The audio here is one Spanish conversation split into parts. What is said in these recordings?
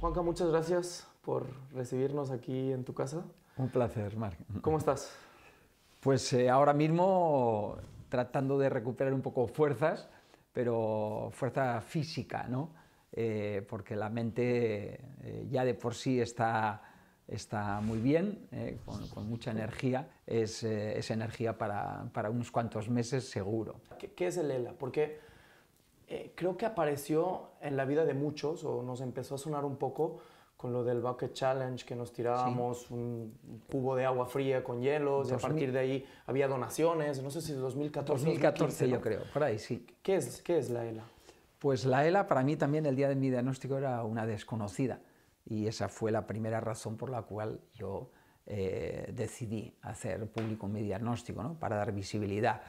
Juanca, muchas gracias por recibirnos aquí en tu casa. Un placer, Marc. ¿Cómo estás? Pues eh, ahora mismo tratando de recuperar un poco fuerzas, pero fuerza física, ¿no? Eh, porque la mente eh, ya de por sí está, está muy bien, con, mucha energía, es, es energía para, para, unos cuantos meses seguro. ¿Qué, es el ELA? ¿Por qué? Eh, creo que apareció en la vida de muchos, o nos empezó a sonar un poco con lo del Bucket Challenge, que nos tirábamos un cubo de agua fría con hielos, y a partir de ahí había donaciones, no sé si 2014. 2014 yo creo, por ahí sí. ¿Qué es, ¿Qué es la ELA? Pues la ELA para mí también el día de mi diagnóstico era una desconocida y esa fue la primera razón por la cual yo eh, decidí hacer público mi diagnóstico, ¿no? para dar visibilidad.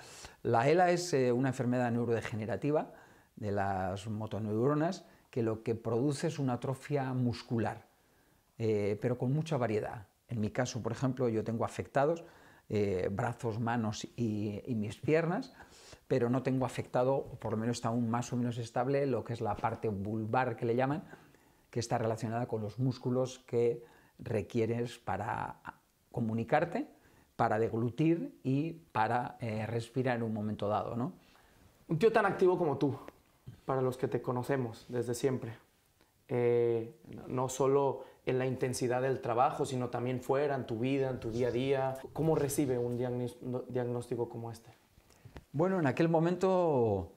La ELA es eh, una enfermedad neurodegenerativa de las motoneuronas, que lo que produce es una atrofia muscular, eh, pero con mucha variedad. En mi caso, por ejemplo, yo tengo afectados eh, brazos, manos y, mis piernas, pero no tengo afectado, o por lo menos está aún más o menos estable, lo que es la parte vulvar que le llaman, que está relacionada con los músculos que requieres para ah, comunicarte, para deglutir y para eh, respirar en un momento dado. ¿no? Un tío tan activo como tú, para los que te conocemos desde siempre. Eh, no solo en la intensidad del trabajo, sino también fuera, en tu vida, en tu día a día. ¿Cómo recibe un diagnóstico como este? Bueno, en aquel momento,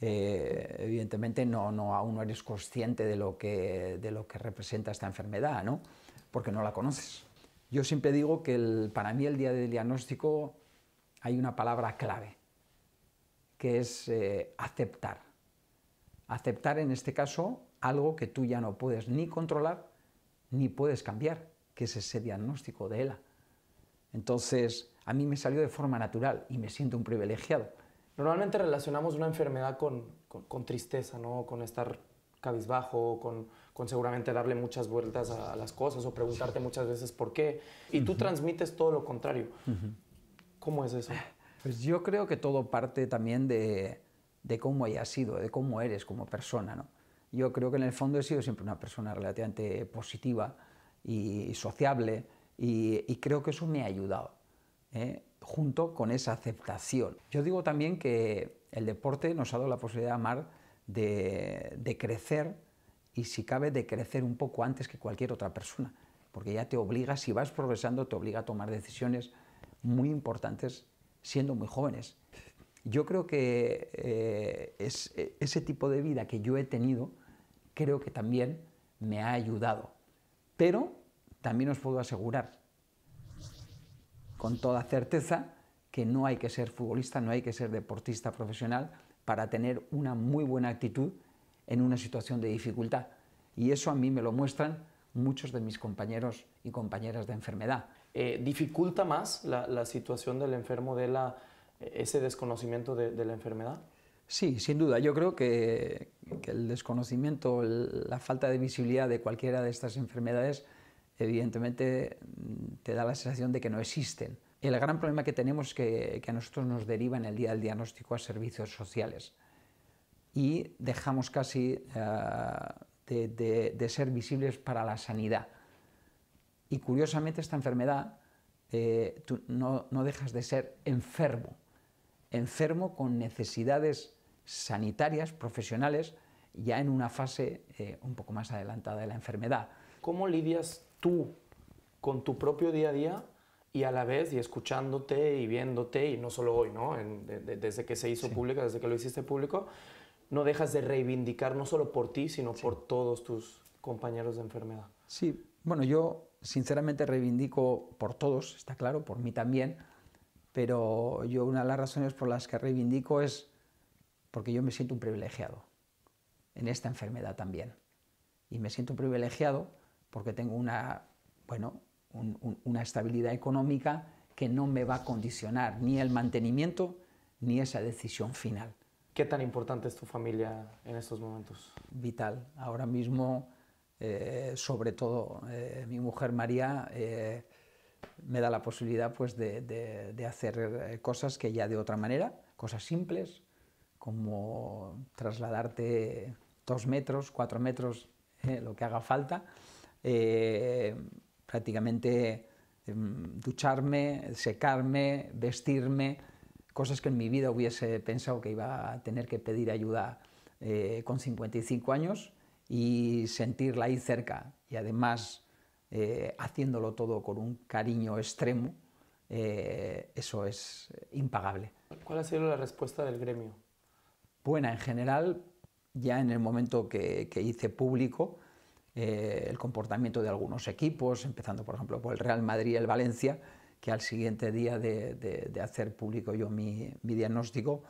eh, evidentemente, no, aún no eres consciente de lo, que, de lo que representa esta enfermedad, ¿no? porque no la conoces. Yo siempre digo que para mí el día del diagnóstico hay una palabra clave, que es eh, aceptar aceptar en este caso algo que tú ya no puedes ni controlar ni puedes cambiar, que es ese diagnóstico de ELA. Entonces, a mí me salió de forma natural y me siento un privilegiado. Normalmente relacionamos una enfermedad con, tristeza, ¿no? con estar cabizbajo, con, con seguramente darle muchas vueltas a, las cosas o preguntarte muchas veces por qué. Y tú transmites todo lo contrario. ¿Cómo es eso? Pues yo creo que todo parte también de, de cómo hayas sido, de cómo eres como persona. ¿no? Yo creo que en el fondo he sido siempre una persona relativamente positiva y sociable y, creo que eso me ha ayudado, ¿eh? junto con esa aceptación. Yo digo también que el deporte nos ha dado la posibilidad de amar, de crecer y si cabe de crecer un poco antes que cualquier otra persona, porque ya te obliga, si vas progresando, te obliga a tomar decisiones muy importantes siendo muy jóvenes yo creo que eh, es, e, ese tipo de vida que yo he tenido, creo que también me ha ayudado. Pero también os puedo asegurar con toda certeza que no hay que ser futbolista, no hay que ser deportista profesional para tener una muy buena actitud en una situación de dificultad. Y eso a mí me lo muestran muchos de mis compañeros y compañeras de enfermedad. Eh, ¿Dificulta más la, situación del enfermo de la ese desconocimiento de, la enfermedad? Sí, sin duda. Yo creo que, el desconocimiento, la falta de visibilidad de cualquiera de estas enfermedades, evidentemente mm, te da la sensación de que no existen. El gran problema que tenemos es que, a nosotros nos deriva en el día del diagnóstico a servicios sociales y dejamos casi eh, de, ser visibles para la sanidad. Y curiosamente esta enfermedad, eh, tú no, no dejas de ser enfermo enfermo con necesidades sanitarias, profesionales, ya en una fase eh, un poco más adelantada de la enfermedad. ¿Cómo lidias tú con tu propio día a día y a la vez y escuchándote y viéndote, y no solo hoy, ¿no? desde que se hizo pública, desde que lo hiciste público, no dejas de reivindicar no solo por ti, sino por todos tus compañeros de enfermedad. Sí, bueno, yo sinceramente reivindico por todos, está claro, por mí también, pero yo una de las razones por las que reivindico es porque yo me siento un privilegiado en esta enfermedad también. Y me siento privilegiado porque tengo una, bueno, una estabilidad económica que no me va a condicionar ni el mantenimiento ni esa decisión final. ¿Qué tan importante es tu familia en estos momentos? Vital. Ahora mismo, eh, sobre todo, eh, mi mujer María eh, me da la posibilidad pues, de, hacer eh, cosas que ya de otra manera, cosas simples, como trasladarte dos metros, cuatro metros, eh, lo que haga falta, eh, prácticamente em, ducharme, secarme, vestirme, cosas que en mi vida hubiese pensado que iba a tener que pedir ayuda con 55 años y sentirla ahí cerca. Y además eh, haciéndolo todo con un cariño extremo, eh, eso es impagable. ¿Cuál ha sido la respuesta del gremio? Buena, en general, ya en el momento que, hice público eh, el comportamiento de algunos equipos, empezando por ejemplo por el Real Madrid y el Valencia, que al siguiente día de, hacer público yo mi, diagnóstico,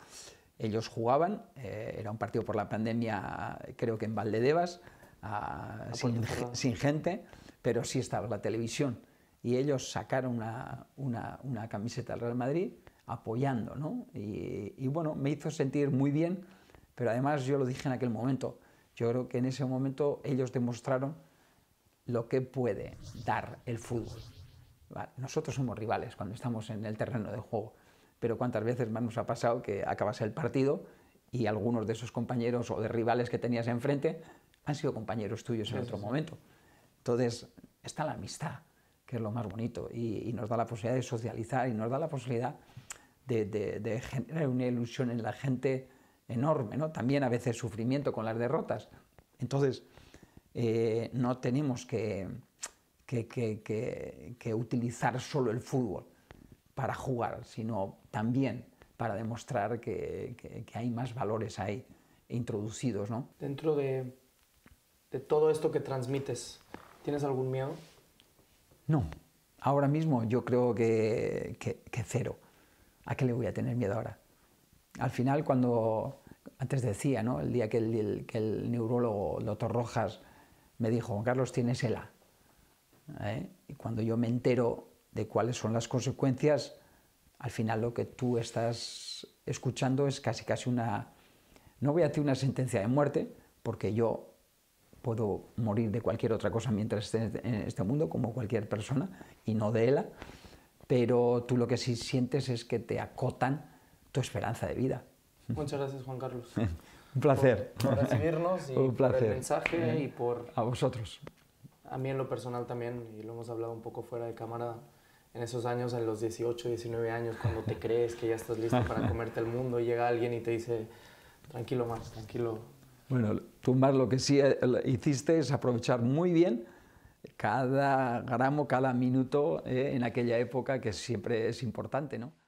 ellos jugaban, era un partido por la pandemia creo que en Valdedevas, sin, gente, pero sí estaba la televisión. Y ellos sacaron una, una, camiseta del Real Madrid apoyando, ¿no? Y, bueno, me hizo sentir muy bien, pero además yo lo dije en aquel momento. Yo creo que en ese momento ellos demostraron lo que puede dar el fútbol. nosotros somos rivales cuando estamos en el terreno de juego, pero cuántas veces más nos ha pasado que acabase el partido y algunos de esos compañeros o de rivales que tenías enfrente han sido compañeros tuyos en otro momento. Entonces, está la amistad, que es lo más bonito, y, nos da la posibilidad de socializar y nos da la posibilidad de, generar una ilusión en la gente enorme, ¿no? También a veces sufrimiento con las derrotas. Entonces, eh, no tenemos que, que, utilizar solo el fútbol para jugar, sino también para demostrar que, hay más valores ahí introducidos, ¿no? Dentro de, de todo esto que transmites? ¿Tienes algún miedo? No, ahora mismo yo creo que, cero. ¿A qué le voy a tener miedo ahora? Al final, cuando antes decía, ¿no? el día que el, neurólogo, el doctor Rojas, me dijo, Juan Carlos, tienes ELA. ¿eh? Y cuando yo me entero de cuáles son las consecuencias, al final lo que tú estás escuchando es casi casi una, no voy a decir una sentencia de muerte, porque yo puedo morir de cualquier otra cosa mientras esté este, en este mundo, como cualquier persona, y no de ella, pero tú lo que sí sientes es que te acotan tu esperanza de vida. Muchas gracias, Juan Carlos. Un placer. Por, recibirnos y por el mensaje y por... A vosotros. A mí en lo personal también, y lo hemos hablado un poco fuera de cámara, en esos años, en los 18, 19 años, cuando te crees que ya estás listo para comerte el mundo, llega alguien y te dice, tranquilo Marx, tranquilo, bueno, tú más lo que sí eh, hiciste es aprovechar muy bien cada gramo, cada minuto eh, en aquella época que siempre es importante, ¿no?